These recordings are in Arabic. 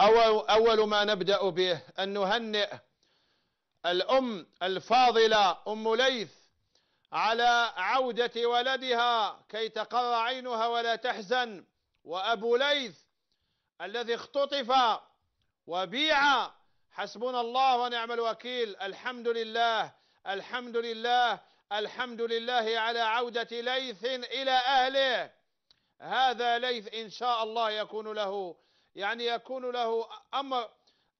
أول, أول ما نبدأ به أن نهنئ الأم الفاضلة أم ليث على عودة ولدها كي تقر عينها ولا تحزن وأبو ليث الذي اختطف وبيع حسبنا الله ونعم الوكيل الحمد لله الحمد لله الحمد لله على عودة ليث إلى أهله هذا ليث إن شاء الله يكون له يعني يكون له أمر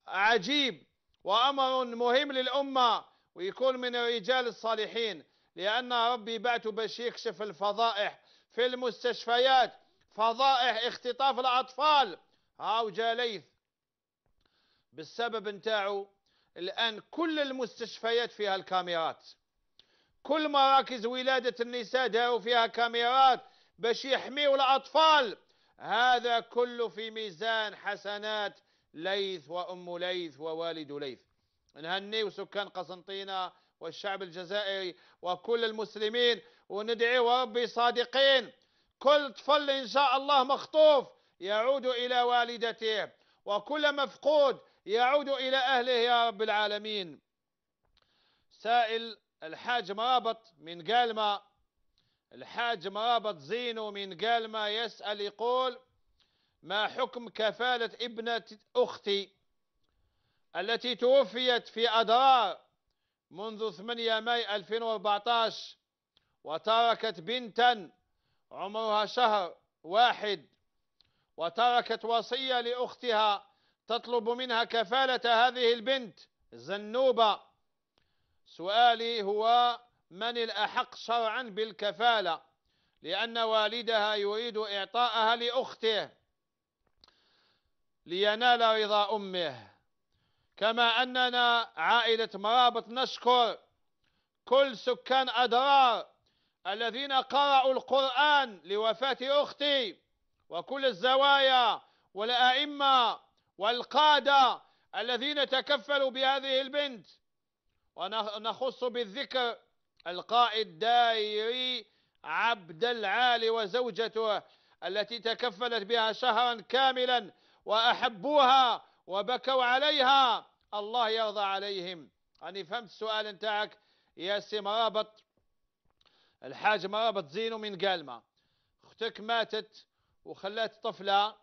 عجيب وأمر مهم للأمة ويكون من الرجال الصالحين لأن ربي بعت باش يكشف الفضائح في المستشفيات فضائح اختطاف الأطفال هاو جا ليث بالسبب نتاعو الآن كل المستشفيات فيها الكاميرات كل مراكز ولادة النساء داروا فيها كاميرات باش يحميوا الأطفال هذا كله في ميزان حسنات ليث وأم ليث ووالد ليث نهني وسكان قسنطينة والشعب الجزائري وكل المسلمين وندعي وربي صادقين كل طفل إن شاء الله مخطوف يعود إلى والدته وكل مفقود يعود إلى أهله يا رب العالمين سائل الحاج مرابط من قالما الحاج مرابط زينو من قال ما يسأل يقول ما حكم كفالة ابنة أختي التي توفيت في أدرار منذ 8 ماي 2014 وتركت بنتا عمرها شهر واحد وتركت وصية لأختها تطلب منها كفالة هذه البنت زنوبة سؤالي هو من الأحق شرعا بالكفالة لأن والدها يريد إعطاءها لأخته لينال رضا أمه كما أننا عائلة مرابط نشكر كل سكان أدرار الذين قرأوا القرآن لوفاة أختي وكل الزوايا والأئمة والقادة الذين تكفلوا بهذه البنت ونخص بالذكر القاء الدائري عبد العالي وزوجته التي تكفلت بها شهرا كاملا وأحبوها وبكوا عليها الله يرضى عليهم أنا فهمت السؤال نتاعك يا سي مرابط الحاج مرابط زينو من قالما اختك ماتت وخلات طفلة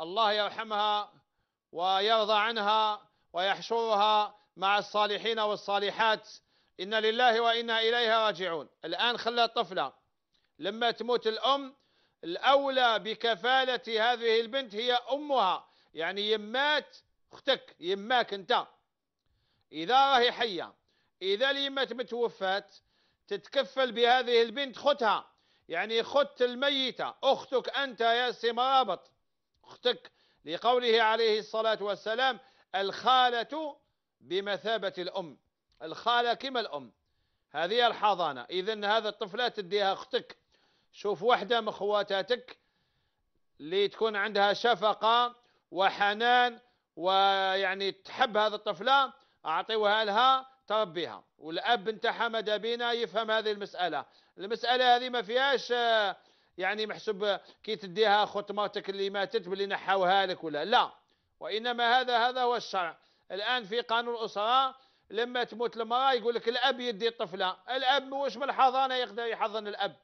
الله يرحمها ويرضى عنها ويحشرها مع الصالحين والصالحات إنا لله وإنا إليه راجعون الآن خلى الطفلة لما تموت الأم الأولى بكفالة هذه البنت هي أمها يعني يمات أختك يماك أنت إذا راهي حية إذا اليمات متوفات تتكفل بهذه البنت خوتها يعني خت الميتة أختك أنت يا سي مرابط أختك لقوله عليه الصلاة والسلام الخالة بمثابة الأم الخالة كما الأم هذه الحضانة إذا هذا الطفلة تديها أختك شوف وحدة من خواتاتك اللي تكون عندها شفقة وحنان ويعني تحب هذه الطفلة أعطيها لها تربيها والأب نتاعها حمد بينا يفهم هذه المسألة المسألة هذه ما فيهاش آه، يعني محسوب كي تديها أخت مرتك اللي ماتت باللي نحاوها لك ولا لا وإنما هذا هذا هو الشرع الآن في قانون الأسرة لما تموت المراه يقول لك الاب يدي الطفله الاب واش من الحضانه يقدر يحضن الاب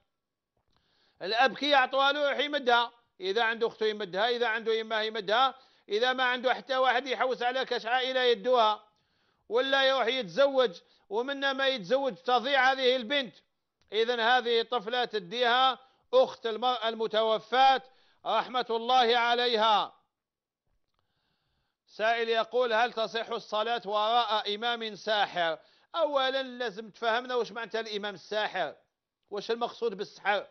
الاب كي يعطوها له يروح يمدها اذا عنده اخته يمدها اذا عنده يمه يمدها اذا ما عنده حتى واحد يحوس على كاش عائله يدوها ولا يروح يتزوج ومن ما يتزوج تضيع هذه البنت اذا هذه طفله تديها اخت المراه المتوفاه رحمه الله عليها سائل يقول هل تصح الصلاة وراء إمام ساحر أولا لازم تفهمنا واش معناتها الإمام الساحر واش المقصود بالسحر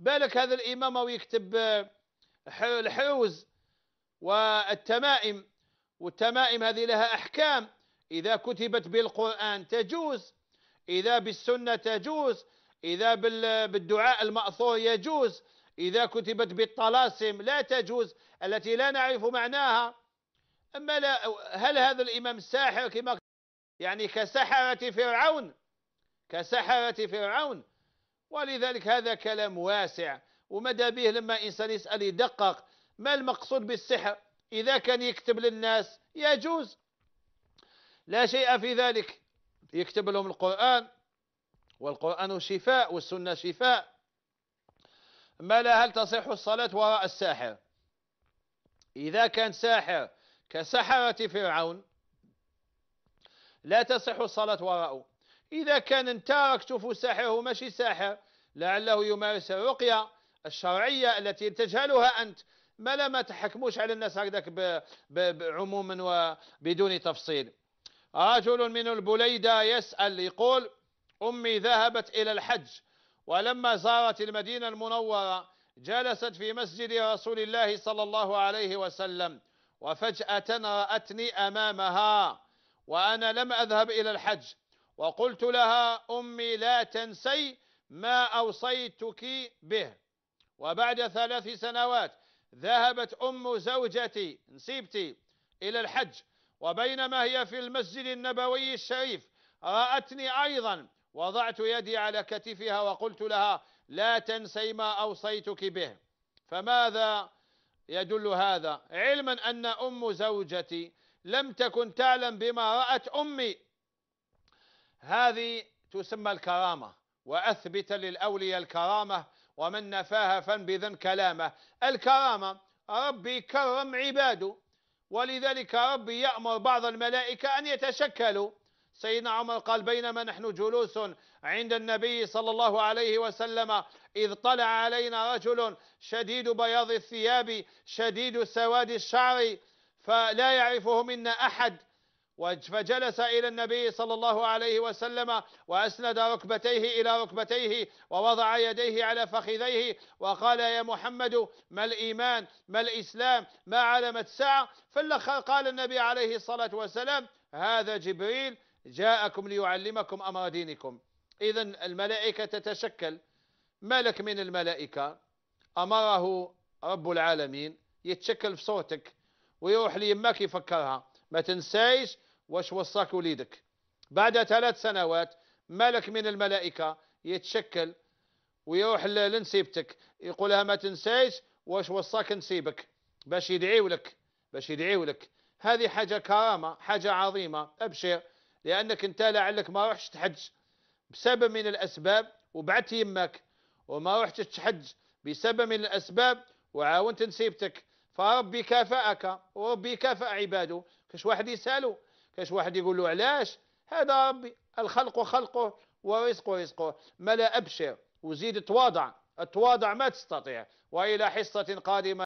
بالك هذا الإمام أو يكتب آه، الحوز والتمائم والتمائم هذه لها أحكام إذا كتبت بالقرآن تجوز إذا بالسنة تجوز إذا بالدعاء المأثور يجوز إذا كتبت بالطلاسم لا تجوز التي لا نعرف معناها أما لا هل هذا الإمام الساحر كما يعني كسحرة فرعون كسحرة فرعون ولذلك هذا كلام واسع ومدى به لما إنسان يسأل يدقق ما المقصود بالسحر إذا كان يكتب للناس يجوز لا شيء في ذلك يكتب لهم القرآن والقرآن شفاء والسنة شفاء ما لا هل تصح الصلاة وراء الساحر إذا كان ساحر كسحرة فرعون لا تصح الصلاة وراءه إذا كان انتارك ساحر هو ماشي ساحر لعله يمارس الرقية الشرعية التي تجهلها أنت ما لا ما تحكموش على الناس هكذاك بعموما وبدون تفصيل رجل من البليدة يسأل يقول أمي ذهبت إلى الحج ولما زارت المدينة المنورة جلست في مسجد رسول الله صلى الله عليه وسلم وفجأة رأتني أمامها وأنا لم أذهب إلى الحج وقلت لها أمي لا تنسي ما أوصيتك به وبعد ثلاث سنوات ذهبت أم زوجتي نسيبتي إلى الحج وبينما هي في المسجد النبوي الشريف رأتني أيضا وضعت يدي على كتفها وقلت لها لا تنسي ما أوصيتك به فماذا يدل هذا علما أن أم زوجتي لم تكن تعلم بما رأت أمي هذه تسمى الكرامة وأثبت للأولياء الكرامة ومن نفاها فانبذا كلامه الكرامة ربي كرم عباده ولذلك ربي يأمر بعض الملائكة أن يتشكلوا سيدنا عمر قال بينما نحن جلوس عند النبي صلى الله عليه وسلم إذ طلع علينا رجل شديد بياض الثياب شديد سواد الشعر فلا يعرفه منا أحد فجلس إلى النبي صلى الله عليه وسلم وأسند ركبتيه إلى ركبتيه ووضع يديه على فخذيه وقال يا محمد ما الإيمان ما الإسلام ما ساعة فالأخر قال النبي عليه الصلاة والسلام هذا جبريل جاءكم ليعلمكم أمر دينكم إذا الملائكة تتشكل ملك من الملائكة أمره رب العالمين يتشكل في صوتك ويروح ليماك يفكرها ما تنسايش واش وصاك وليدك بعد ثلاث سنوات ملك من الملائكة يتشكل ويروح لنسيبتك يقولها ما تنسايش واش وصاك نسيبك باش يدعيولك باش يدعيولك هذه حاجة كرامة حاجة عظيمة أبشر لأنك أنت لعلك ما رحتش تحج بسبب من الأسباب وبعت يمك وما رحتش تحج بسبب من الأسباب وعاونت نسيبتك فربي كافأك وربي كافأ عباده كاش واحد يسأله كاش واحد يقول له علاش هذا ربي الخلق خلقه ورزقه رزقه ما لا أبشر وزيد تواضع التواضع ما تستطيع وإلى حصة قادمة